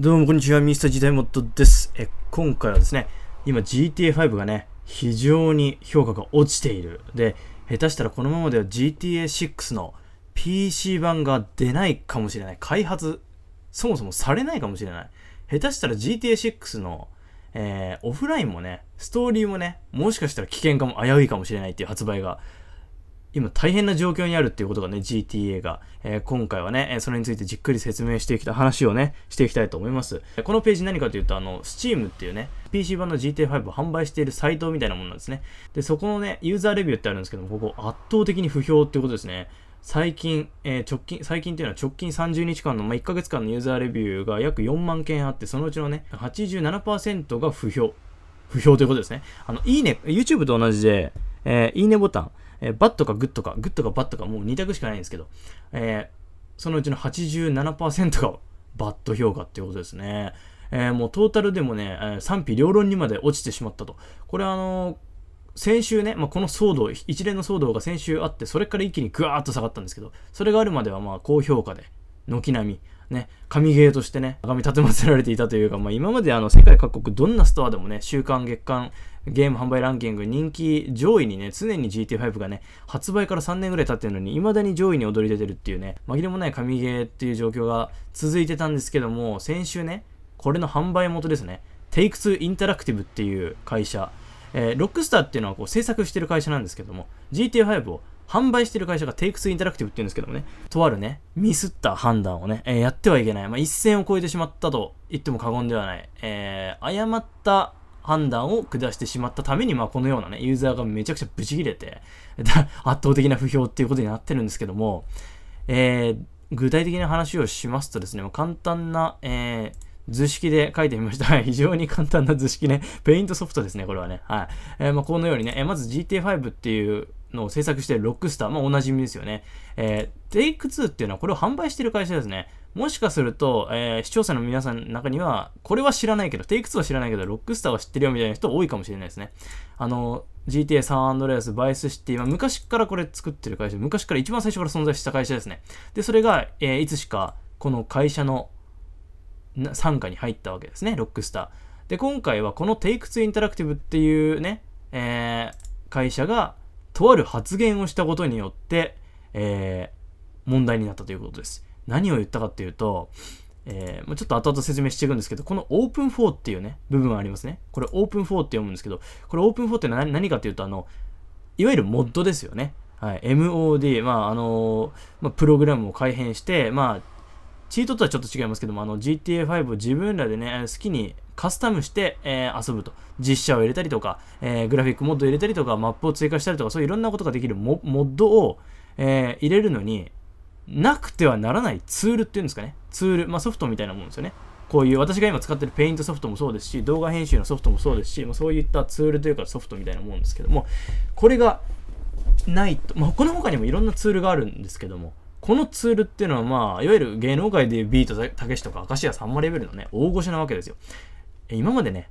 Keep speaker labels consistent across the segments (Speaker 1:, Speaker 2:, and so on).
Speaker 1: どうもこんにちは、ミスター時代モッドです。え、今回はですね、今 GTA5 がね、非常に評価が落ちている。で、下手したらこのままでは GTA6 の PC 版が出ないかもしれない。開発、そもそもされないかもしれない。下手したら GTA6 の、えー、オフラインもね、ストーリーもね、もしかしたら危険かも、危ういかもしれないっていう発売が今大変な状況にあるっていうことがね、GTA が、えー、今回はね、それについてじっくり説明してきた話をね、していきたいと思います。このページ何かというと、あの、Steam っていうね、PC 版の GTA5 を販売しているサイトみたいなものなんですね。で、そこのね、ユーザーレビューってあるんですけども、ここ圧倒的に不評っていうことですね。最近、えー、直近、最近というのは直近30日間の、まあ、1ヶ月間のユーザーレビューが約4万件あって、そのうちのね、87%が不評。不評ということですね。あの、いいね、YouTube と同じで、えー、いいねボタン。えー、バットかグッドか、グッドかバットか、もう2択しかないんですけど、えー、そのうちの87%がバット評価っていうことですね。えー、もうトータルでもね、えー、賛否両論にまで落ちてしまったと。これあの先週ね、まあ、この騒動、一連の騒動が先週あって、それから一気にグワーッと下がったんですけど、それがあるまではまあ高評価で、軒並み、ね、神ゲーとしてね、み立てまつられていたというか、まあ、今まであの世界各国どんなストアでもね、週間月間ゲーム販売ランキング人気上位にね、常に GT5 がね、発売から3年ぐらい経ってるのに、未だに上位に躍り出てるっていうね、紛れもない神ゲーっていう状況が続いてたんですけども、先週ね、これの販売元ですね、テイク2インタラクティブっていう会社、えー、ロックスターっていうのはこう制作してる会社なんですけども、GT5 を販売してる会社がテイク2インタラクティブって言うんですけどもね、とあるね、ミスった判断をね、えー、やってはいけない。まあ、一線を越えてしまったと言っても過言ではない。えー、誤った判断を下してしまったために、まあ、このようなね、ユーザーがめちゃくちゃブチ切れて、圧倒的な不評っていうことになってるんですけども、えー、具体的な話をしますとですね、簡単な、えー、図式で書いてみました。非常に簡単な図式ね。ペイントソフトですね、これはね。はい。えー、まあ、このようにね、えまず GTA5 っていうの制作しているロックスター、まあ、おなじみですよね。えー、テイク2っていうのはこれを販売している会社ですね。もしかすると、えー、視聴者の皆さんの中には、これは知らないけど、テイク2は知らないけど、ロックスターは知ってるよみたいな人多いかもしれないですね。あの、GTA サンアンドレアス、バイスシティ、まあ、昔からこれ作ってる会社、昔から一番最初から存在した会社ですね。で、それが、えー、いつしかこの会社の傘下に入ったわけですね、ロックスター。で、今回はこのテイク2インタラクティブっていうね、えー、会社が、とある発言をしたことによって、えー、問題になったということです。何を言ったかっていうと、えー、ちょっと後々説明していくんですけど、この Open4 っていうね、部分ありますね。これ Open4 って読むんですけど、これ Open4 って何何かっていうと、あの、いわゆるモッドですよね。はい、MOD、まあ、あのー、まあ、プログラムを改変して、まあ、チートとはちょっと違いますけども、あの GTA5 を自分らでね、好きにカスタムして、えー、遊ぶと。実写を入れたりとか、えー、グラフィックモッド入れたりとか、マップを追加したりとか、そういういろんなことができるモッドを、えー、入れるのに、なくてはならないツールっていうんですかね。ツール、まあ、ソフトみたいなもんですよね。こういう私が今使ってるペイントソフトもそうですし、動画編集のソフトもそうですし、まあ、そういったツールというかソフトみたいなもんですけども、これがないと、まあ、この他にもいろんなツールがあるんですけども、このツールっていうのは、まあ、いわゆる芸能界でいうビートたけしとか明石家さんまレベルのね、大御所なわけですよ。今までね、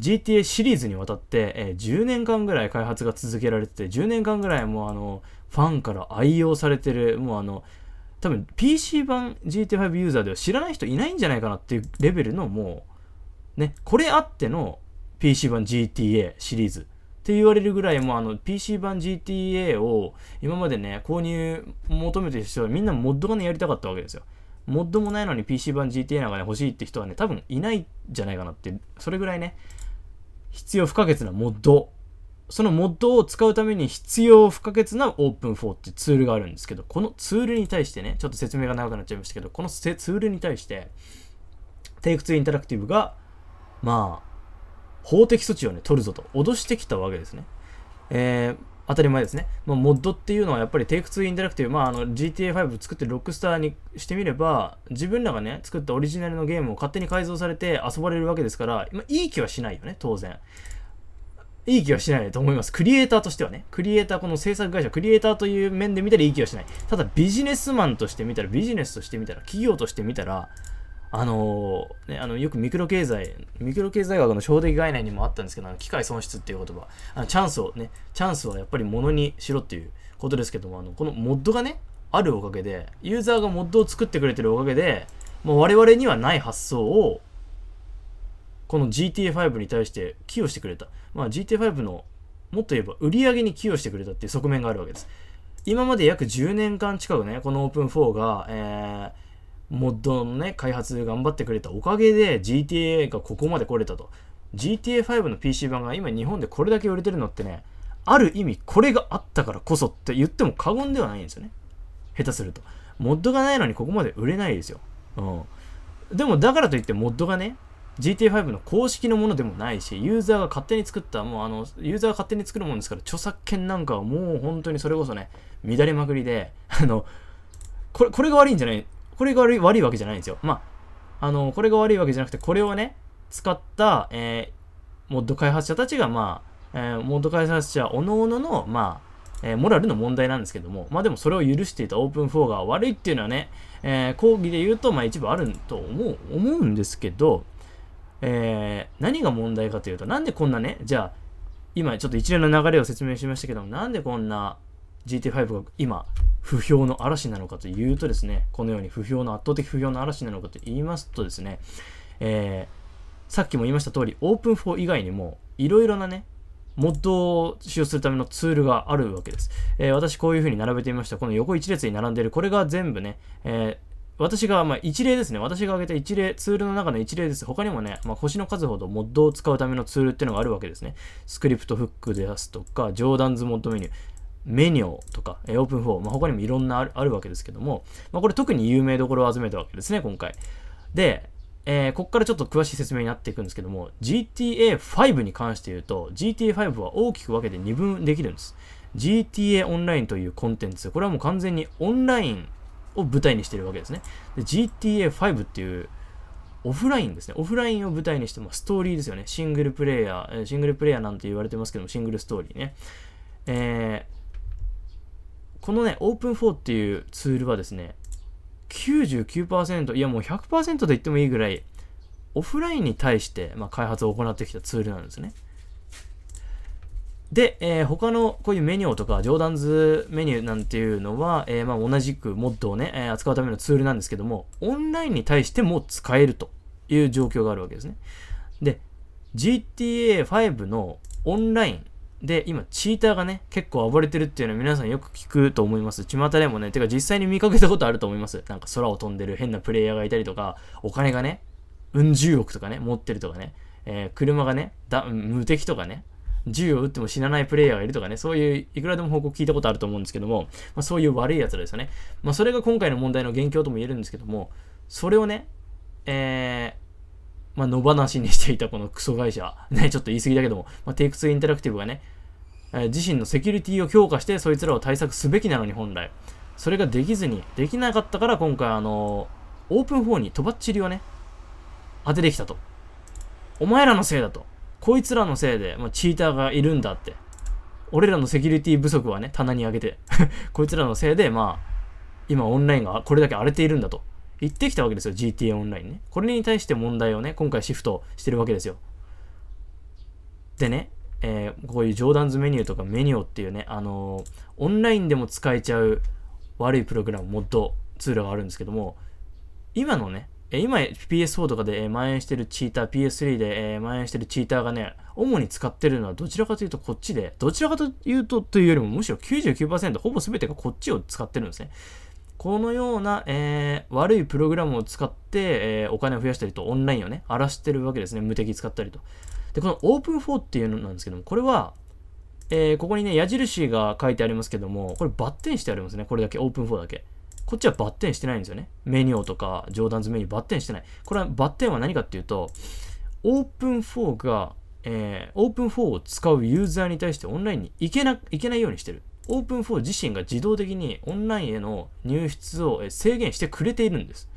Speaker 1: GTA シリーズにわたって、え10年間ぐらい開発が続けられてて、10年間ぐらいもうあの、ファンから愛用されてる、もうあの、多分 PC 版 GTA5 ユーザーでは知らない人いないんじゃないかなっていうレベルのもう、ね、これあっての PC 版 GTA シリーズって言われるぐらいもうあの PC 版 GTA を今までね、購入求めてる人はみんなモッドがね、やりたかったわけですよ。モッドもないのに PC 版 GTA なんかね、欲しいって人はね、多分いないんじゃないかなって、それぐらいね、必要不可欠なモッド。そのモッドを使うために必要不可欠な Open4 ってツールがあるんですけど、このツールに対してね、ちょっと説明が長くなっちゃいましたけど、このツールに対して、Take2 インタラクティブが、まあ、法的措置をね、取るぞと脅してきたわけですね。えー、当たり前ですね。まあ、モッドっていうのはやっぱりテイク2インタラクティブ、まあ、の GTA5 作ってるロックスターにしてみれば、自分らがね、作ったオリジナルのゲームを勝手に改造されて遊ばれるわけですから、まあ、いい気はしないよね、当然。いい気はしないと思います。クリエイターとしてはね。クリエイター、この制作会社、クリエイターという面で見たらいい気はしない。ただビジネスマンとして見たら、ビジネスとして見たら、企業として見たら、あのー、ね、あのよくミクロ経済、ミクロ経済学の衝撃概念にもあったんですけど、あの機械損失っていう言葉、あのチャンスをね、チャンスはやっぱり物にしろっていうことですけども、あのこのモッドがね、あるおかげで、ユーザーがモッドを作ってくれてるおかげで、もう我々にはない発想を、この GTA5 に対して寄与してくれた。まあ、GTA5 の、もっと言えば売り上げに寄与してくれたっていう側面があるわけです。今まで約10年間近くね、この Open4 が、えー、モッドのね、開発頑張ってくれたおかげで GTA がここまで来れたと。GTA5 の PC 版が今日本でこれだけ売れてるのってね、ある意味これがあったからこそって言っても過言ではないんですよね。下手すると。モッドがないのにここまで売れないですよ。うん。でもだからといってモッドがね、GTA5 の公式のものでもないし、ユーザーが勝手に作った、もうあの、ユーザーが勝手に作るものですから、著作権なんかはもう本当にそれこそね、乱れまくりで、あの、これ、これが悪いんじゃないこれが悪い悪いわけじゃないんですよ。まあ、あの、これが悪いわけじゃなくて、これをね、使った、えー、モッド開発者たちが、まあ、えー、モッド開発者おのおのの、まあ、えー、モラルの問題なんですけども、まあでもそれを許していたオープン4が悪いっていうのはね、えー、講義で言うと、まあ一部あると思う、思うんですけど、えー、何が問題かというと、なんでこんなね、じゃあ、今ちょっと一連の流れを説明しましたけども、なんでこんな GT5 が今、不評の嵐なのかというとですね、このように不評の圧倒的不評の嵐なのかと言いますとですね、えー、さっきも言いました通り、オープン4以外にも、いろいろなね、モッドを使用するためのツールがあるわけです。えー、私こういう風に並べてみました。この横一列に並んでいる、これが全部ね、えー私が、まあ、一例ですね。私が挙げた一例、ツールの中の一例です。他にもね、まあ、星の数ほどモッドを使うためのツールっていうのがあるわけですね。スクリプトフックですとか、ジョーダンズモッドメニュー、メニューとか、えー、オープン4、まあ、他にもいろんなあるわけですけども、まあ、これ特に有名どころを集めたわけですね、今回。で、えー、ここからちょっと詳しい説明になっていくんですけども、GTA5 に関して言うと、GTA5 は大きく分けて二分できるんです。GTA オンラインというコンテンツ、これはもう完全にオンラインを舞台にしてるわけですね。GTA5 っていうオフラインですね。オフラインを舞台にして、まあ、ストーリーですよね。シングルプレイヤー、シングルプレイヤーなんて言われてますけども、シングルストーリーね。えーこのね、Open4 っていうツールはですね、99%、いやもう100%と言ってもいいぐらい、オフラインに対して、まあ、開発を行ってきたツールなんですね。で、えー、他のこういうメニューとか、ジョーダンズメニューなんていうのは、えー、まあ同じくモッドをね、えー、扱うためのツールなんですけども、オンラインに対しても使えるという状況があるわけですね。で、GTA5 のオンラインで、今、チーターがね、結構暴れてるっていうのは皆さんよく聞くと思います。巷でもね、てか実際に見かけたことあると思います。なんか空を飛んでる変なプレイヤーがいたりとか、お金がね、うん十億とかね、持ってるとかね、えー、車がねだ、無敵とかね、銃を撃っても死なないプレイヤーがいるとかね、そういういくらでも報告聞いたことあると思うんですけども、まあ、そういう悪いやつですよね。まあ、それが今回の問題の元凶とも言えるんですけども、それをね、えー、まあ、野放しにしていたこのクソ会社、ね、ちょっと言い過ぎだけども、まあ、テイク2インタラクティブがね、え自身のセキュリティを強化してそいつらを対策すべきなのに本来それができずにできなかったから今回あのー、オープン4にとばっちりをね当ててきたとお前らのせいだとこいつらのせいで、まあ、チーターがいるんだって俺らのセキュリティ不足はね棚に上げて こいつらのせいでまあ今オンラインがこれだけ荒れているんだと言ってきたわけですよ GTA オンラインねこれに対して問題をね今回シフトしてるわけですよでねえー、こういうジョーダンズメニューとかメニューっていうね、あのー、オンラインでも使えちゃう悪いプログラム、モッド、ツールがあるんですけども、今のね、今 PS4 とかで、え蔓延してるチーター、PS3 で、え蔓延してるチーターがね、主に使ってるのはどちらかというとこっちで、どちらかというとというよりもむしろ99%、ほぼ全てがこっちを使ってるんですね。このような、えー、悪いプログラムを使って、えー、お金を増やしたりと、オンラインをね、荒らしてるわけですね。無敵使ったりと。で、この Open4 っていうのなんですけども、これは、えー、ここにね、矢印が書いてありますけども、これバッテンしてありますね。これだけ、Open4 だけ。こっちはバッテンしてないんですよね。メニューとか、ジョーダンズメニューバッテンしてない。これはバッテンは何かっていうと、Open4 が、えー、Open4 を使うユーザーに対してオンラインに行けな、行けないようにしてる。Open4 自身が自動的にオンラインへの入出を制限してくれているんです。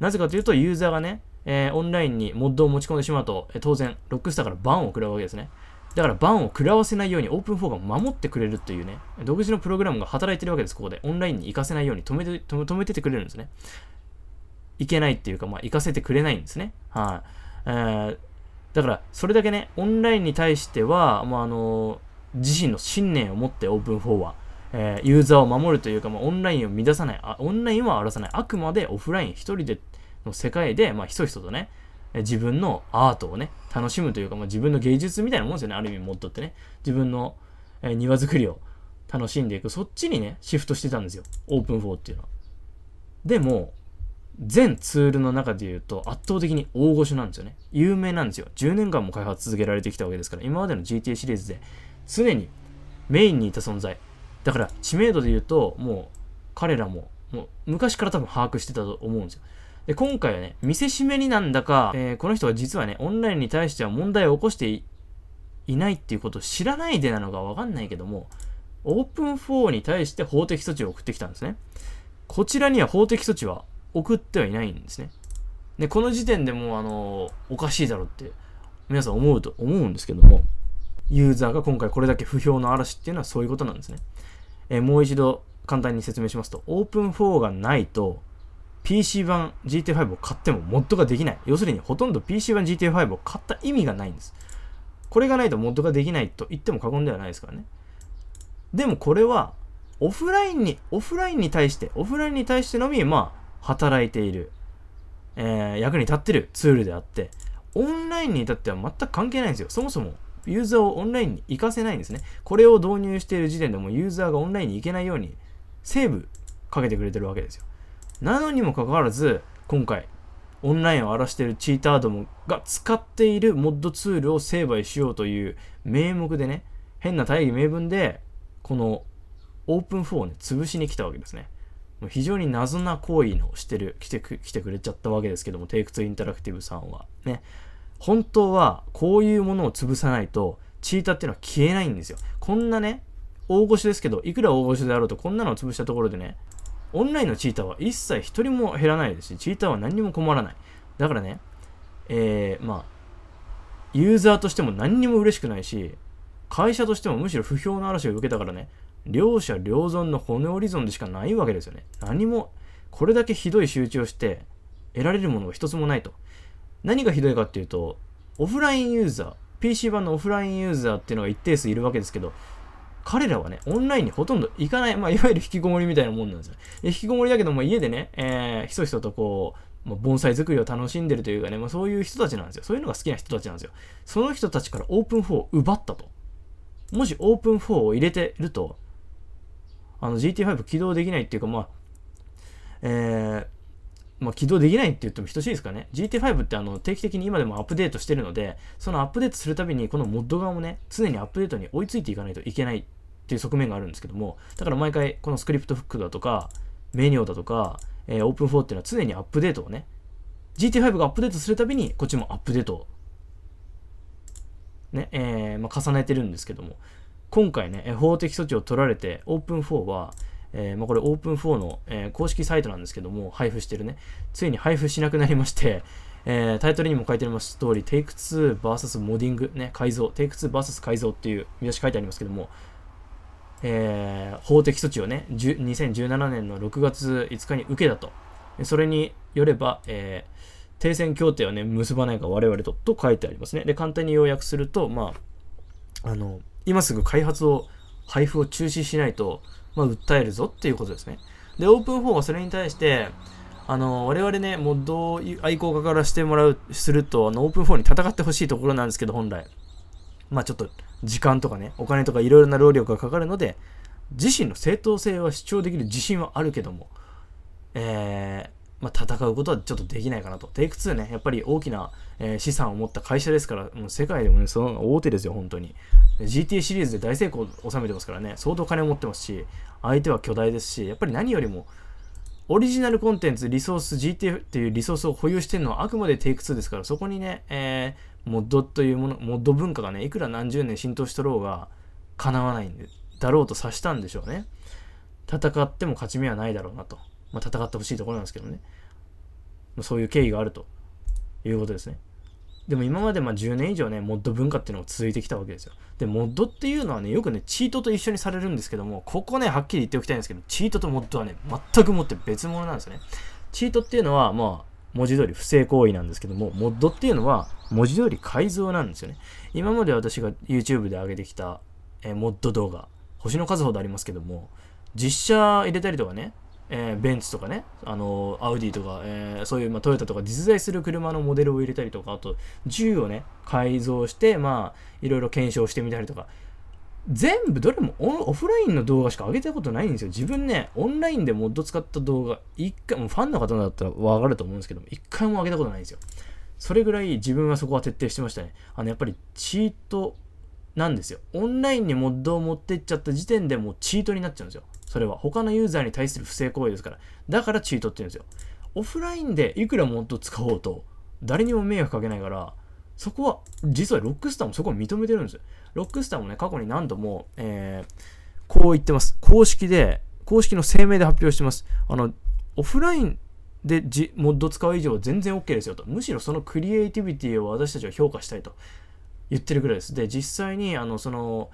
Speaker 1: なぜかというと、ユーザーがね、えー、オンラインにモッドを持ち込んでしまうと、えー、当然、ロックスターからバンを食らうわけですね。だからバンを食らわせないようにオープン4が守ってくれるというね、独自のプログラムが働いてるわけです、ここで。オンラインに行かせないように止めて、止めててくれるんですね。いけないっていうか、まあ、行かせてくれないんですね。はい、あ、えー、だから、それだけね、オンラインに対しては、まあ、あのー、自身の信念を持ってオープン4は、えー、ユーザーを守るというか、まあ、オンラインを乱さないあ、オンラインは荒らさない。あくまでオフライン一人での世界で、まあ、ひそひそとね、自分のアートをね、楽しむというか、まあ、自分の芸術みたいなもんですよね、ある意味モッドってね。自分の、え庭作りを楽しんでいく、そっちにね、シフトしてたんですよ。オープン4っていうのは。でも、全ツールの中で言うと圧倒的に大御所なんですよね。有名なんですよ。10年間も開発続けられてきたわけですから、今までの GTA シリーズで常にメインにいた存在。だから知名度で言うと、もう彼らももう昔から多分把握してたと思うんですよ。で、今回はね、見せしめになんだか、えー、この人は実はね、オンラインに対しては問題を起こしていないっていうことを知らないでなのかわかんないけども、オープン4に対して法的措置を送ってきたんですね。こちらには法的措置は送ってはいないんですね。で、この時点でもう、あのおかしいだろって、皆さん思うと思うんですけども、ユーザーが今回これだけ不評の嵐っていうのはそういうことなんですね。えー、もう一度簡単に説明しますと、オープン4がないと、PC 版 GT5 を買ってもモッドができない。要するにほとんど PC 版 GT5 を買った意味がないんです。これがないとモッドができないと言っても過言ではないですからね。でもこれはオフラインに、オフラインに対して、オフラインに対してのみ、まあ、働いている、えー、役に立ってるツールであって、オンラインに至っては全く関係ないんですよ。そもそもユーザーをオンラインに行かせないんですね。これを導入している時点でもユーザーがオンラインに行けないようにセーブかけてくれてるわけですよ。なのにもかかわらず、今回、オンラインを荒らしているチーターどもが使っているモッドツールを成敗しようという名目でね、変な大義名分で、このオープン4をね、潰しに来たわけですね。もう非常に謎な行為のしてる、来てく、来てくれちゃったわけですけども、テイク2インタラクティブさんは。ね。本当は、こういうものを潰さないと、チーターっていうのは消えないんですよ。こんなね、大御所ですけど、いくら大御所であろうと、こんなのを潰したところでね、オンラインのチーターは一切一人も減らないですし、チーターは何にも困らない。だからね、えー、まあ、ユーザーとしても何にも嬉しくないし、会社としてもむしろ不評の嵐を受けたからね、両者両存の骨折り損でしかないわけですよね。何も、これだけひどい集中をして、得られるものが一つもないと。何がひどいかっていうと、オフラインユーザー、PC 版のオフラインユーザーっていうのが一定数いるわけですけど、彼らはね、オンラインにほとんど行かない、まあ、いわゆる引きこもりみたいなもんなんですよ、で引きこもりだけども、家でね、えー、ひそひそとこう、まあ、盆栽作りを楽しんでるというかね、まあ、そういう人たちなんですよ。そういうのが好きな人たちなんですよ。その人たちからオープン4を奪ったと。もしオープン4を入れてると、あの GT5 起動できないっていうか、まあ、えー、まあ、起動できないって言っても等しいですかね。GT5 ってあの定期的に今でもアップデートしてるので、そのアップデートするたびに、このモッド側もね、常にアップデートに追いついていかないといけないっていう側面があるんですけども、だから毎回、このスクリプトフックだとか、メニューだとか、えー、オープン4っていうのは常にアップデートをね、GT5 がアップデートするたびに、こっちもアップデートね、えー、まあ、重ねてるんですけども、今回ね、法的措置を取られて、オープン4は、えー、まあ、これオープン4の、えー、公式サイトなんですけども、配布してるね。ついに配布しなくなりまして、えー、タイトルにも書いてあります通り、Take2vs モディング、ね、改造、Take2vs 改造っていう見出し書いてありますけども、えー、法的措置をね、2017年の6月5日に受けたと。それによれば、えー、停戦協定をね、結ばないか我々と、と書いてありますね。で、簡単に要約すると、まあ、あの、今すぐ開発を、配布を中止しないと、まあ、訴えるぞっていうことですね。で、オープン4はそれに対して、あの、我々ね、もうどういう愛好家からしてもらう、すると、あの、オープン4に戦ってほしいところなんですけど、本来。まあちょっと、時間とかね、お金とかいろいろな労力がかかるので、自身の正当性は主張できる自信はあるけども、えー、まあ、戦うことはちょっとできないかなと。テイク2ね、やっぱり大きな、えー、資産を持った会社ですから、もう世界でもね、その大手ですよ、本当に。g t シリーズで大成功を収めてますからね、相当金を持ってますし、相手は巨大ですし、やっぱり何よりも、オリジナルコンテンツ、リソース、GTA っていうリソースを保有してるのはあくまでテイク2ですから、そこにね、えー、モッドというもの、モッド文化がね、いくら何十年浸透しとろうが、叶わないんだろうと察したんでしょうね。戦っても勝ち目はないだろうなと。まあ、戦ってほしいところなんですけどね。まあ、そういう経緯があるということですね。でも今までまあ10年以上ね、モッド文化っていうのが続いてきたわけですよ。で、モッドっていうのはね、よくね、チートと一緒にされるんですけども、ここね、はっきり言っておきたいんですけど、チートとモッドはね、全くもって別物なんですよね。チートっていうのは、まあ、文字通り不正行為なんですけども、モッドっていうのは文字通り改造なんですよね。今まで私が YouTube で上げてきた、えモッド動画、星の数ほどありますけども、実写入れたりとかね、えー、ベンツとかね、あのー、アウディとか、えー、そういう、まあ、トヨタとか実在する車のモデルを入れたりとか、あと、銃をね、改造して、まあ、いろいろ検証してみたりとか、全部どれもオフラインの動画しか上げたことないんですよ。自分ね、オンラインでモッド使った動画、一回、もファンの方だったらわかると思うんですけど一回も上げたことないんですよ。それぐらい自分はそこは徹底してましたね。あの、やっぱりチートなんですよ。オンラインにモッドを持ってっちゃった時点でもうチートになっちゃうんですよ。それは他のユーザーに対する不正行為ですから。だからチートって言うんですよ。オフラインでいくらもっと使おうと、誰にも迷惑かけないから、そこは、実はロックスターもそこを認めてるんですよ。ロックスターもね、過去に何度も、えー、こう言ってます。公式で、公式の声明で発表してます。あの、オフラインでじモッド使う以上は全然 OK ですよと。むしろそのクリエイティビティを私たちは評価したいと言ってるぐらいです。で、実際に、あの、その、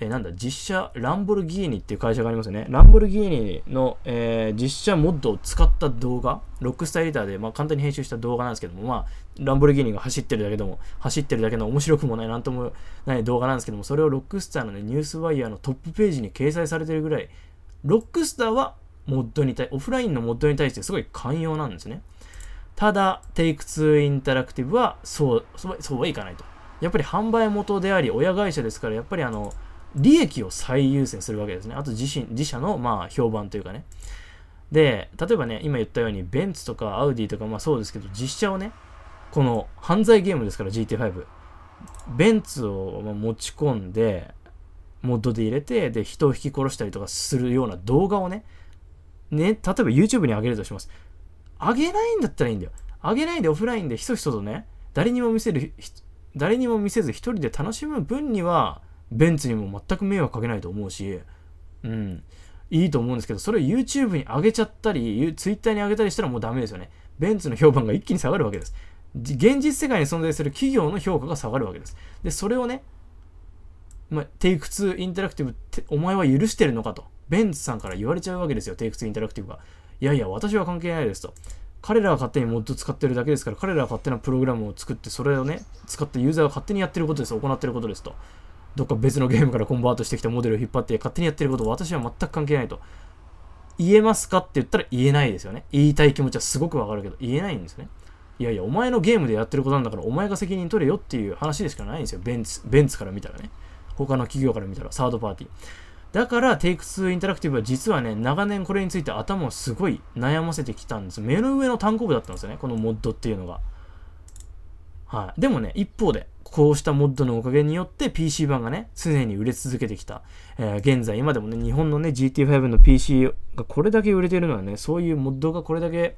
Speaker 1: えー、なんだ、実写ランボルギーニっていう会社がありますよね。ランボルギーニの、えー、実写モッドを使った動画、ロックスタイリーターで、まあ、簡単に編集した動画なんですけども、まあ、ランボルギーニが走ってるだけでも、走ってるだけの面白くもない、なんともない動画なんですけども、それをロックスターの、ね、ニュースワイヤーのトップページに掲載されてるぐらい、ロックスターはモッドに対、オフラインのモッドに対してすごい寛容なんですね。ただ、テイク2インタラクティブはそう、そうはいかないと。やっぱり販売元であり、親会社ですから、やっぱりあの、利益を最優先するわけですね。あと自身自社のまあ評判というかね。で、例えばね、今言ったように、ベンツとかアウディとか、まあそうですけど、実写をね、この犯罪ゲームですから GT5。ベンツを持ち込んで、モッドで入れて、で、人を引き殺したりとかするような動画をね、ね、例えば YouTube に上げるとします。上げないんだったらいいんだよ。上げないでオフラインでひそひそとね、誰にも見せる、誰にも見せず一人で楽しむ分には、ベンツにも全く迷惑かけないと思うし、うん、いいと思うんですけど、それを YouTube に上げちゃったり、Twitter に上げたりしたらもうダメですよね。ベンツの評判が一気に下がるわけです。現実世界に存在する企業の評価が下がるわけです。で、それをね、まあ、テイク2インタラクティブって、お前は許してるのかと。ベンツさんから言われちゃうわけですよ、テイク2インタラクティブが。いやいや、私は関係ないですと。彼らは勝手にモッド使ってるだけですから、彼らは勝手なプログラムを作って、それをね、使ってユーザーが勝手にやってることです、行ってることですと。どっか別のゲームからコンバートしてきたモデルを引っ張って勝手にやってること私は全く関係ないと。言えますかって言ったら言えないですよね。言いたい気持ちはすごくわかるけど、言えないんですね。いやいや、お前のゲームでやってることなんだから、お前が責任取れよっていう話でしかないんですよ。ベンツ、ベンツから見たらね。他の企業から見たら、サードパーティー。だから、テイク2インタラクティブは実はね、長年これについて頭をすごい悩ませてきたんです。目の上の単行部だったんですよね、このモッドっていうのが。はい、でもね、一方で、こうしたモッドのおかげによって PC 版がね、常に売れ続けてきた。えー、現在、今でもね、日本のね、GT5 の PC がこれだけ売れてるのはね、そういうモッドがこれだけ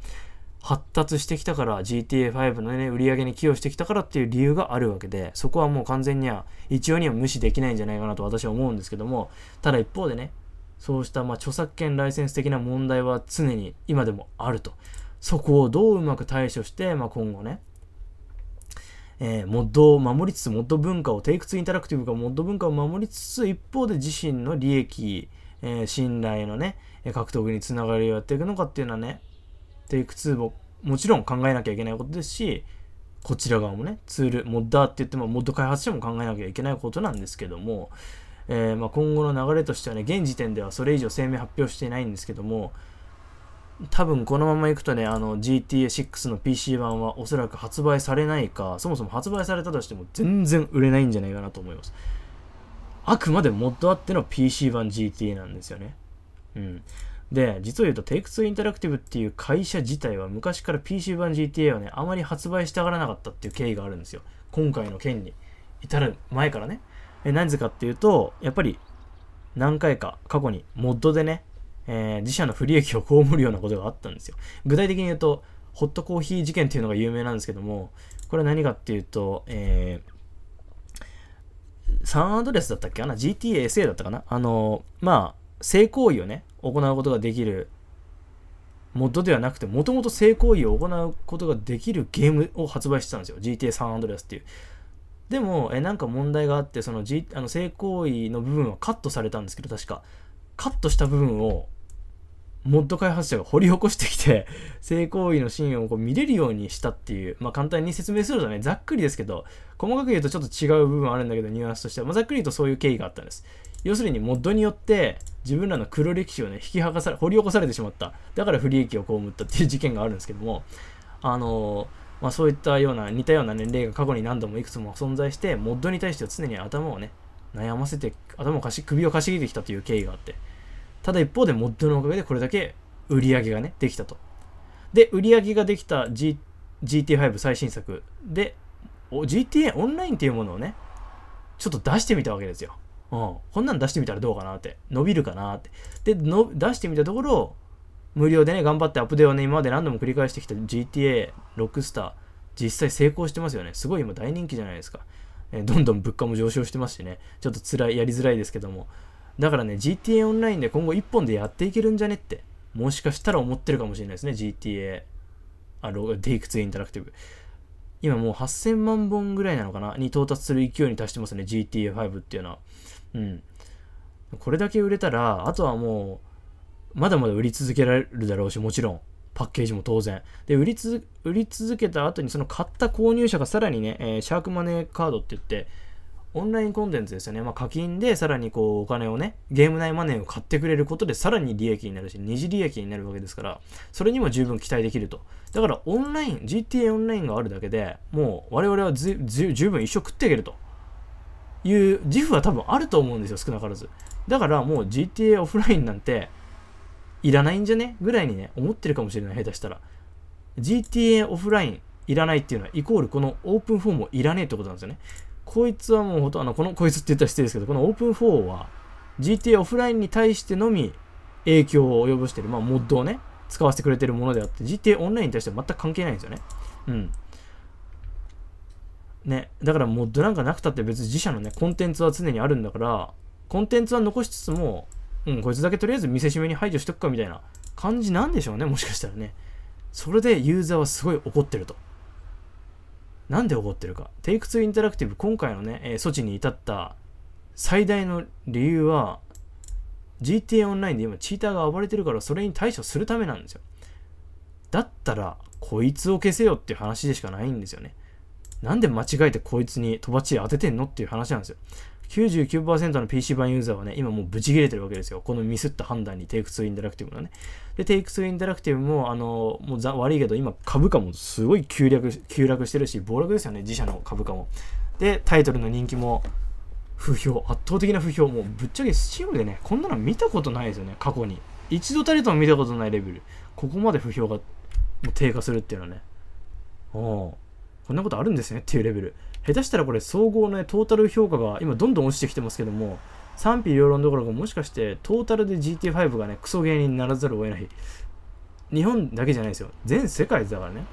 Speaker 1: 発達してきたから GTA5 のね売り上げに寄与してきたからっていう理由があるわけでそこはもう完全には一応には無視できないんじゃないかなと私は思うんですけどもただ一方でねそうしたま著作権ライセンス的な問題は常に今でもあるとそこをどううまく対処して、まあ、今後ねえー、モッドを守りつつ、モッド文化を、テイク2インタラクティブがモッド文化を守りつつ、一方で自身の利益、えー、信頼のね、獲得につながるようやっていくのかっていうのはね、テイク2ももちろん考えなきゃいけないことですし、こちら側もね、ツール、モッダーって言っても、モッド開発者も考えなきゃいけないことなんですけども、えー、まあ、今後の流れとしてはね、現時点ではそれ以上声明発表していないんですけども、多分このままいくとね、あの GTA6 の PC 版はおそらく発売されないか、そもそも発売されたとしても全然売れないんじゃないかなと思います。あくまでモッドあっての PC 版 GTA なんですよね。うん。で、実を言うと、テイク2インタラクティブっていう会社自体は昔から PC 版 GTA はね、あまり発売したがらなかったっていう経緯があるんですよ。今回の件に至る前からね。え、なぜかっていうと、やっぱり何回か過去にモッドでね、えー、自社の不利益を被るようなことがあったんですよ。具体的に言うと、ホットコーヒー事件っていうのが有名なんですけども、これは何かっていうと、えー、サンアドレスだったっけかな ?GTSA だったかなあの、まあ、性行為をね、行うことができるモッドではなくて、もともと性行為を行うことができるゲームを発売してたんですよ。GTA サンアドレスっていう。でも、えなんか問題があって、その、G、あの性行為の部分はカットされたんですけど、確か。カットした部分をモッド開発者が掘り起こしてきて、性行為のシーンをこう見れるようにしたっていう、まあ簡単に説明するとね、ざっくりですけど、細かく言うとちょっと違う部分あるんだけど、ニュアンスとしては、まあ、ざっくり言うとそういう経緯があったんです。要するに、モッドによって、自分らの黒歴史をね、引き剥がされ、掘り起こされてしまった。だから不利益を被ったっていう事件があるんですけども、あのー、まあ、そういったような、似たような年齢が過去に何度もいくつも存在して、モッドに対しては常に頭をね、悩ませて、頭をかし、首をかしげてきたという経緯があって、ただ一方でモッドのおかげでこれだけ売り上げがね、できたと。で、売り上げができた、G、GT5 最新作で、GTA オンラインっていうものをね、ちょっと出してみたわけですよ。うん。こんなん出してみたらどうかなって。伸びるかなって。で、の出してみたところ、無料でね、頑張ってアップデートをね、今まで何度も繰り返してきた GTA、ロックスター、実際成功してますよね。すごい今大人気じゃないですか。えー、どんどん物価も上昇してますしね。ちょっと辛い、やりづらいですけども。だからね、GTA オンラインで今後1本でやっていけるんじゃねって、もしかしたら思ってるかもしれないですね、GTA。あ、ロディーク2インタラクティブ。今もう8000万本ぐらいなのかなに到達する勢いに達してますね、GTA5 っていうのは。うん。これだけ売れたら、あとはもう、まだまだ売り続けられるだろうし、もちろん。パッケージも当然。で、売りつ売り続けた後に、その買った購入者がさらにね、えー、シャークマネーカードって言って、オンラインコンテンツですよね。まあ、課金でさらにこうお金をね、ゲーム内マネーを買ってくれることでさらに利益になるし、二次利益になるわけですから、それにも十分期待できると。だからオンライン、GTA オンラインがあるだけで、もう我々は十分一生食っていけるという自負は多分あると思うんですよ、少なからず。だからもう GTA オフラインなんていらないんじゃねぐらいにね、思ってるかもしれない、下手したら。GTA オフラインいらないっていうのは、イコールこのオープンフォームもいらねえってことなんですよね。こいつはもうほとあの、このこいつって言ったら失礼ですけど、このオープン4は GTA オフラインに対してのみ影響を及ぼしてる、まあ、モッドをね、使わせてくれてるものであって、GTA オンラインに対しては全く関係ないんですよね。うん。ね、だからモッドなんかなくたって別に自社のね、コンテンツは常にあるんだから、コンテンツは残しつつも、うん、こいつだけとりあえず見せしめに排除しとくかみたいな感じなんでしょうね、もしかしたらね。それでユーザーはすごい怒ってると。なんで起こってるか。テイク2インタラクティブ、今回のね、えー、措置に至った最大の理由は、GTA オンラインで今チーターが暴れてるからそれに対処するためなんですよ。だったら、こいつを消せよっていう話でしかないんですよね。なんで間違えてこいつに飛ばっち当ててんのっていう話なんですよ。99%の PC 版ユーザーはね、今もうブチ切れてるわけですよ。このミスった判断にテイク2インタラクティブのね。で、テイク2インタラクティブも、あの、もう悪いけど、今株価もすごい急落急落してるし、暴落ですよね、自社の株価も。で、タイトルの人気も不評、圧倒的な不評、もうぶっちゃけスチームでね、こんなの見たことないですよね、過去に。一度たりとも見たことないレベル。ここまで不評がもう低下するっていうのはね。うん。こんなことあるんですねっていうレベル。下手したらこれ総合の、ね、トータル評価が今どんどん落ちてきてますけども、賛否両論どころかもしかしてトータルで GT5 がね、クソゲーにならざるを得ない。日本だけじゃないですよ。全世界だからね。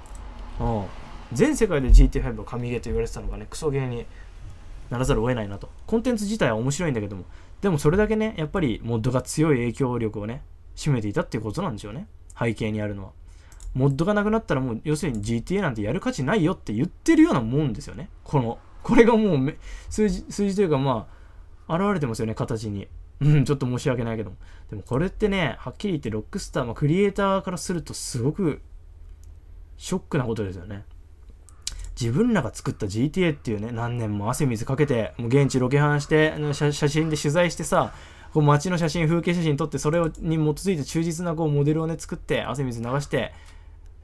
Speaker 1: うん。全世界で GT5 が神ゲーと言われてたのがね、クソゲーにならざるを得ないなと。コンテンツ自体は面白いんだけども、でもそれだけね、やっぱりモッドが強い影響力をね、占めていたっていうことなんでしょうね。背景にあるのは。モッドがなくなったらもう、要するに GTA なんてやる価値ないよって言ってるようなもんですよね。この、これがもう数字、数字というかまあ、現れてますよね、形に。うん、ちょっと申し訳ないけども。でもこれってね、はっきり言ってロックスター、まあ、クリエイターからするとすごくショックなことですよね。自分らが作った GTA っていうね、何年も汗水かけて、もう現地ロケハンして、写真で取材してさ、こう街の写真、風景写真撮って、それに基づいて忠実なこうモデルをね、作って、汗水流して、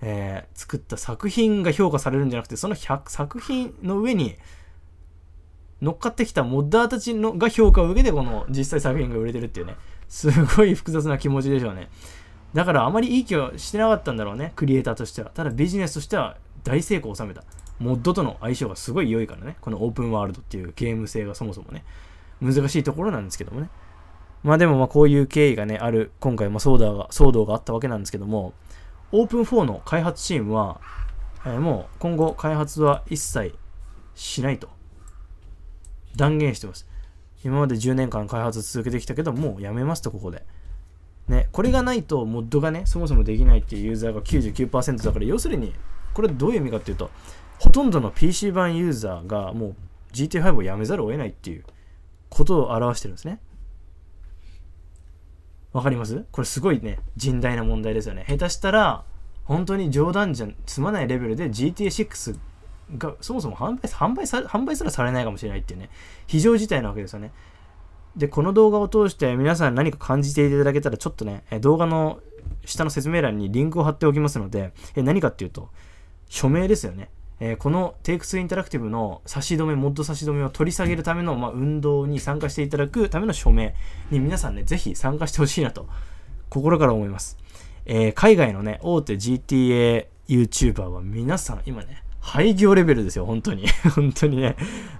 Speaker 1: えー、作った作品が評価されるんじゃなくてその100作品の上に乗っかってきたモッダーたちのが評価を受けてこの実際作品が売れてるっていうねすごい複雑な気持ちでしょうねだからあまりいい気はしてなかったんだろうねクリエイターとしてはただビジネスとしては大成功を収めたモッドとの相性がすごい良いからねこのオープンワールドっていうゲーム性がそもそもね難しいところなんですけどもねまあでもまあこういう経緯がねある今回もーダが騒動があったわけなんですけどもオープン4の開発チームは、えー、もう今後開発は一切しないと断言してます。今まで10年間開発続けてきたけど、もうやめますと、ここで。ね、これがないと、モッドがね、そもそもできないっていうユーザーが99%だから、要するに、これどういう意味かっていうと、ほとんどの PC 版ユーザーがもう GT5 をやめざるを得ないっていうことを表してるんですね。わかりますこれすごいね、甚大な問題ですよね。下手したら、本当に冗談じゃ済まないレベルで GTA6 がそもそも販売販売さ販売すらされないかもしれないっていうね、非常事態なわけですよね。で、この動画を通して皆さん何か感じていただけたら、ちょっとね、動画の下の説明欄にリンクを貼っておきますので、何かっていうと、署名ですよね。えー、このテイク2インタラクティブの差し止め、モッド差し止めを取り下げるための、まあ、運動に参加していただくための署名に皆さんね、ぜひ参加してほしいなと、心から思います。えー、海外のね、大手 GTA YouTuber は皆さん、今ね、廃業レベルですよ、本当に。本当にね、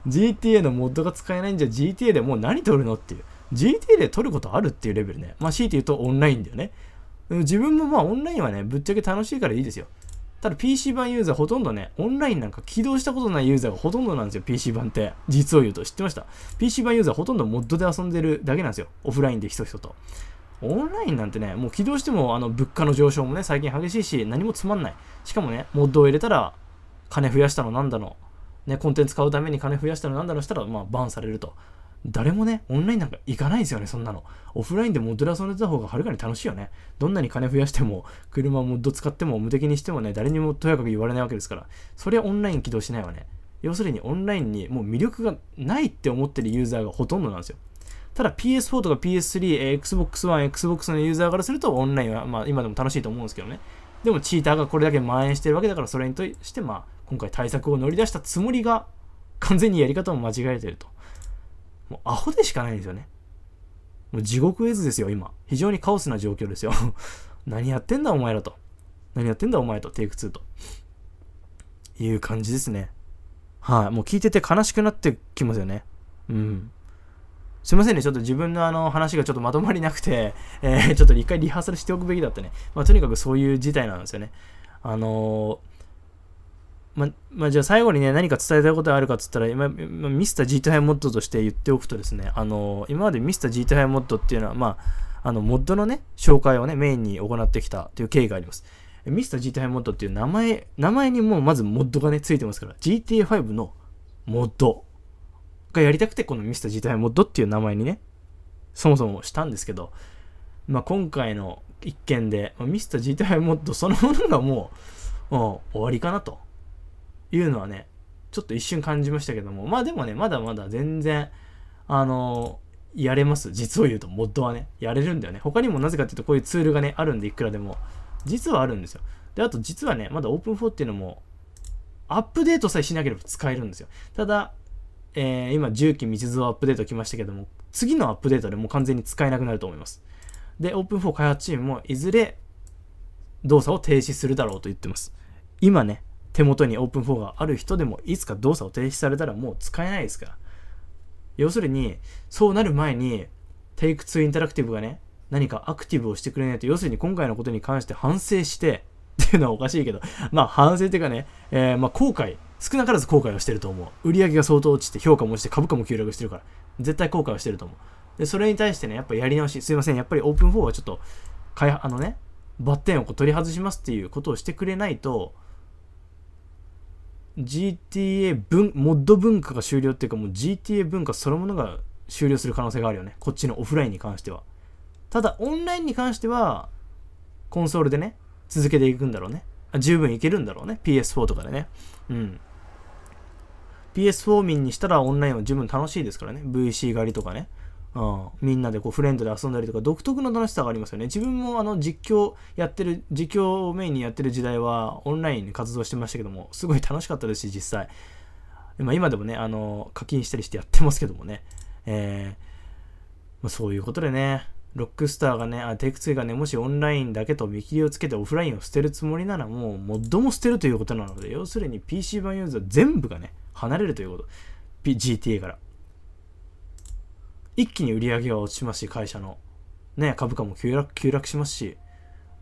Speaker 1: GTA のモッドが使えないんじゃ、GTA でもう何撮るのっていう。GTA で撮ることあるっていうレベルね。まあ、強いて言うとオンラインだよね。自分もまあオンラインはね、ぶっちゃけ楽しいからいいですよ。ただ PC 版ユーザーほとんどね、オンラインなんか起動したことないユーザーがほとんどなんですよ、PC 版って。実を言うと知ってました ?PC 版ユーザーほとんどモッドで遊んでるだけなんですよ。オフラインでひそひそと。オンラインなんてね、もう起動してもあの物価の上昇もね、最近激しいし、何もつまんない。しかもね、モッドを入れたら、金増やしたのなんだの。ね、コンテンツ買うために金増やしたのなんだのしたら、まあ、バンされると。誰もね、オンラインなんか行かないですよね、そんなの。オフラインでモドラソンでた方がはるかに楽しいよね。どんなに金増やしても、車もど使っても無敵にしてもね、誰にもとやかく言われないわけですから、それはオンライン起動しないわね。要するにオンラインにもう魅力がないって思ってるユーザーがほとんどなんですよ。ただ PS4 とか PS3、Xbox One、Xbox のユーザーからするとオンラインはまあ今でも楽しいと思うんですけどね。でもチーターがこれだけ蔓延してるわけだからそれに対してまあ今回対策を乗り出したつもりが完全にやり方を間違えてると。もうアホでしかないんですよね。もう地獄絵図ですよ、今。非常にカオスな状況ですよ。何やってんだ、お前らと。何やってんだ、お前と。テイク2と。いう感じですね。はい、もう聞いてて悲しくなってきますよね。うん。すいませんね、ちょっと自分のあの話がちょっとまとまりなくて、えー、ちょっと一回リハーサルしておくべきだったね。まあ、とにかくそういう事態なんですよね。あのーま、まあ、じゃあ最後にね、何か伝えたいことがあるかっつったら、今、今ミスター GTI モッドとして言っておくとですね、あの、今までミスター GTI モッドっていうのは、まあ、あの、モッドのね、紹介をね、メインに行ってきたという経緯があります。ミスター GTI モッドっていう名前、名前にもうまずモッドがね、ついてますから、GTA5 のモッドがやりたくて、このミスター GTI モッドっていう名前にね、そもそもしたんですけど、まあ、今回の一件で、ミスター GTI モッドそのものがもう、うん、終わりかなと。いうのはね、ちょっと一瞬感じましたけども、まあでもね、まだまだ全然、あのー、やれます。実を言うと、モッドはね、やれるんだよね。他にもなぜかっていうと、こういうツールがね、あるんで、いくらでも。実はあるんですよ。で、あと実はね、まだ Open4 っていうのも、アップデートさえしなければ使えるんですよ。ただ、えー、今、重機密造アップデート来ましたけども、次のアップデートでもう完全に使えなくなると思います。で、Open4 開発チームも、いずれ動作を停止するだろうと言ってます。今ね、手元にオープン4がある人でもいつか動作を停止されたらもう使えないですから要するにそうなる前にテイク2インタラクティブがね何かアクティブをしてくれないと要するに今回のことに関して反省してっていうのはおかしいけどまあ反省っていうかね、えー、まあ後悔少なからず後悔をしてると思う売り上げが相当落ちて評価も落ちて株価も急落してるから絶対後悔をしてると思うでそれに対してねやっぱやり直しすいませんやっぱりオープン4はちょっとあのねバッテンをこう取り外しますっていうことをしてくれないと GTA 文、モッド文化が終了っていうか、もう GTA 文化そのものが終了する可能性があるよね。こっちのオフラインに関しては。ただ、オンラインに関しては、コンソールでね、続けていくんだろうね。あ十分いけるんだろうね。PS4 とかでね。うん。PS4 民にしたらオンラインは十分楽しいですからね。VC 狩りとかね。うん、みんなでこうフレンドで遊んだりとか独特の楽しさがありますよね自分もあの実況やってる実況をメインにやってる時代はオンラインで活動してましたけどもすごい楽しかったですし実際今今でもねあの課金したりしてやってますけどもね、えー、そういうことでねロックスターがね、あテイク2がね、もしオンラインだけと見切りをつけてオフラインを捨てるつもりならもう、モッドも捨てるということなので、要するに PC 版ユーザー全部がね、離れるということ。GTA から。一気に売り上げが落ちますし、会社の。ね、株価も急落、急落しますし、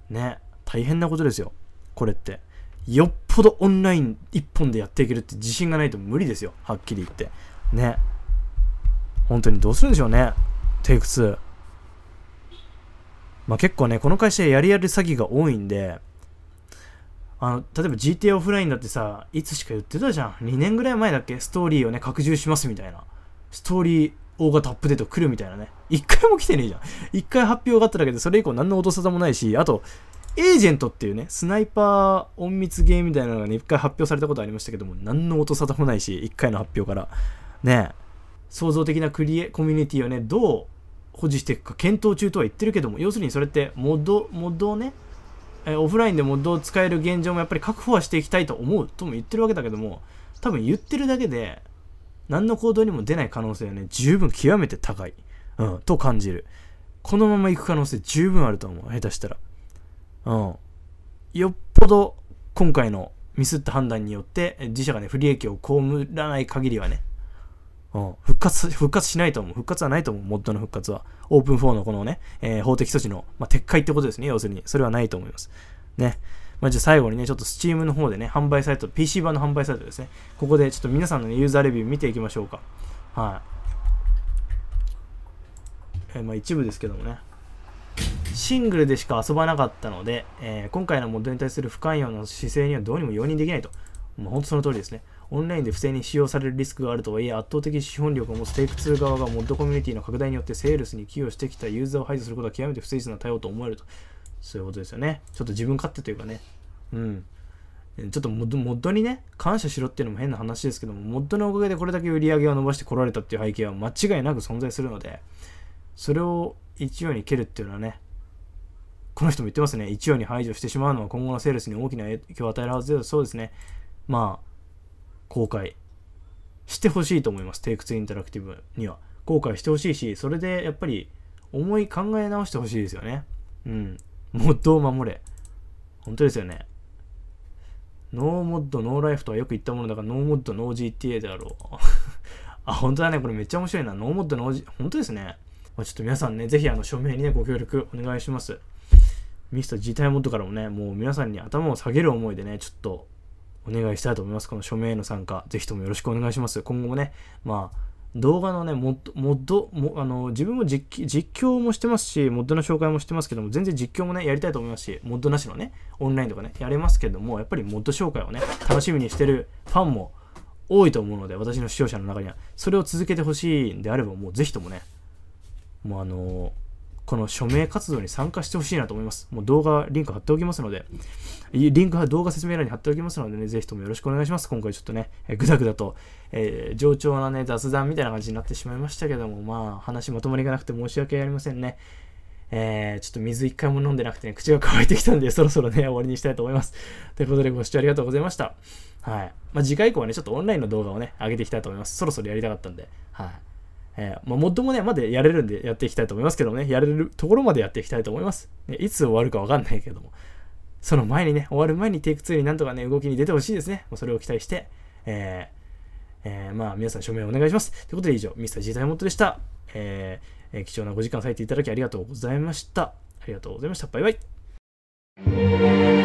Speaker 1: ね、大変なことですよ。これって。よっぽどオンライン一本でやっていけるって自信がないと無理ですよ。はっきり言って。ね。本当にどうするんでしょうね。テイク2。まあ結構ね、この会社やりやる詐欺が多いんで、あの、例えば GTA オフラインだってさ、いつしか言ってたじゃん。2年ぐらい前だっけストーリーをね、拡充しますみたいな。ストーリー大型アップデート来るみたいなね。一回も来てねえじゃん。一回発表があっただけで、それ以降何の音沙汰もないし、あと、エージェントっていうね、スナイパー隠密ゲームみたいなのがね、一回発表されたことありましたけども、何の音沙汰もないし、一回の発表から。ね創造的なクリエ、コミュニティをね、どう保持していくか検討中とは言ってるけども、要するにそれって、モッド、モッドをね、えオフラインでモッドを使える現状もやっぱり確保はしていきたいと思うとも言ってるわけだけども、多分言ってるだけで、何の行動にも出ない可能性はね、十分極めて高い。うん、と感じる。このまま行く可能性十分あると思う。下手したら。うん。よっぽど今回のミスった判断によって自社がね、不利益を被らない限りはね、うん、復活、復活しないと思う。復活はないと思う。モッドの復活は。オープン4のこのね、えー、法的措置の、まあ、撤回ってことですね。要するに。それはないと思います。ね。まあ、じゃあ最後にね、ちょっと Steam の方でね、販売サイト、PC 版の販売サイトですね。ここでちょっと皆さんの、ね、ユーザーレビュー見ていきましょうか。はい。えー、まあ一部ですけどもね。シングルでしか遊ばなかったので、えー、今回のモッドに対する不寛容の姿勢にはどうにも容認できないと。まあ、本当その通りですね。オンラインで不正に使用されるリスクがあるとはいえ、圧倒的資本力を持つテイク2側がモッドコミュニティの拡大によってセールスに寄与してきたユーザーを排除することは極めて不誠実な対応と思えると。そういうことですよね。ちょっと自分勝手というかね。うん。ちょっとモッドにね、感謝しろっていうのも変な話ですけども、モッドのおかげでこれだけ売り上げを伸ばしてこられたっていう背景は間違いなく存在するので、それを一応に蹴るっていうのはね、この人も言ってますね。一応に排除してしまうのは今後のセールスに大きな影響を与えるはずで、そうですね。まあ、公開してほしいと思います。テイク2インタラクティブには。後悔してほしいし、それでやっぱり思い考え直してほしいですよね。うん。ドを守れ。本当ですよね。ノーモッド、ノーライフとはよく言ったものだから、ノーモッド、ノー GTA だろう。あ、本当だね。これめっちゃ面白いな。ノーモッド、ノー G、本当ですね。まあ、ちょっと皆さんね、ぜひあの署名にね、ご協力お願いします。ミスター自体モッドからもね、もう皆さんに頭を下げる思いでね、ちょっとお願いしたいと思います。この署名への参加、ぜひともよろしくお願いします。今後もね、まあ、動画のね、モッド、モッド、もあの自分も実況もしてますし、モッドの紹介もしてますけども、全然実況もね、やりたいと思いますし、モッドなしのね、オンラインとかね、やれますけども、やっぱりモッド紹介をね、楽しみにしてるファンも多いと思うので、私の視聴者の中には。それを続けてほしいんであれば、もうぜひともね、もうあのーこの署名活動に参加してほしいなと思います。もう動画、リンク貼っておきますので、リンクは動画説明欄に貼っておきますのでね、ぜひともよろしくお願いします。今回ちょっとね、ぐだぐだと、えー、上調なね、雑談みたいな感じになってしまいましたけども、まあ、話まとまりがなくて申し訳ありませんね。えー、ちょっと水一回も飲んでなくてね、口が乾いてきたんで、そろそろね、終わりにしたいと思います。ということで、ご視聴ありがとうございました。はい。まあ、次回以降はね、ちょっとオンラインの動画をね、上げていきたいと思います。そろそろやりたかったんで、はい。えー、まあ、モッドもね、まだやれるんでやっていきたいと思いますけどもね、やれるところまでやっていきたいと思います。ね、いつ終わるかわかんないけども、その前にね、終わる前にテイク2になんとかね、動きに出てほしいですね。まそれを期待して、えー、えー、まあ皆さん署名お願いします。ということで以上、Mr.G ダイモットでした。えー、貴重なご時間割いていただきありがとうございました。ありがとうございました。バイバイ。